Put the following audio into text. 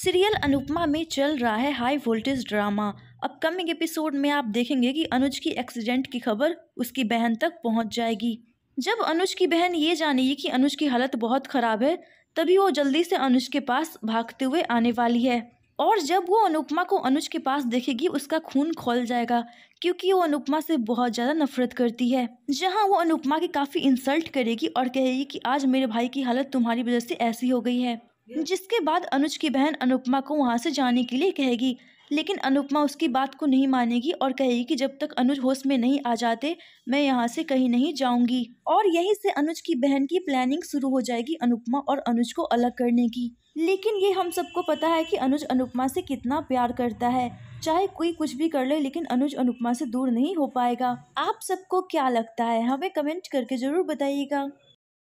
serial Anupama में चल रहा है high voltage drama upcoming episode में आप देखेंगे कि अनुज की एक्सीडेंट की खबर उसकी बहन तक पहुंच जाएगी जब अनुज की बहन ये जानेगी कि अनुज की हालत बहुत ख़राब है तभी वो जल्दी से अनुज के पास भागते हुए आने वाली है और जब वो अनुपमा को अनुज के पास देखेगी उसका खून खोल जाएगा क्योंकि वो अनुपमा से बहुत ज़्यादा नफरत करती है जहाँ वो अनुपमा की काफ़ी इंसल्ट करेगी और कहेगी कि आज मेरे भाई की हालत तुम्हारी वजह से ऐसी हो गई है जिसके बाद अनुज की बहन अनुपमा को वहाँ से जाने के लिए कहेगी लेकिन अनुपमा उसकी बात को नहीं मानेगी और कहेगी कि जब तक अनुज होश में नहीं आ जाते मैं यहाँ से कहीं नहीं जाऊँगी और यहीं से अनुज की बहन की प्लानिंग शुरू हो जाएगी अनुपमा और अनुज को अलग करने की लेकिन ये हम सबको पता है कि अनुज अनुपमा से कितना प्यार करता है चाहे कोई कुछ भी कर ले लेकिन अनुज अनुपमा से दूर नहीं हो पाएगा आप सबको क्या लगता है हमें कमेंट करके जरूर बताइएगा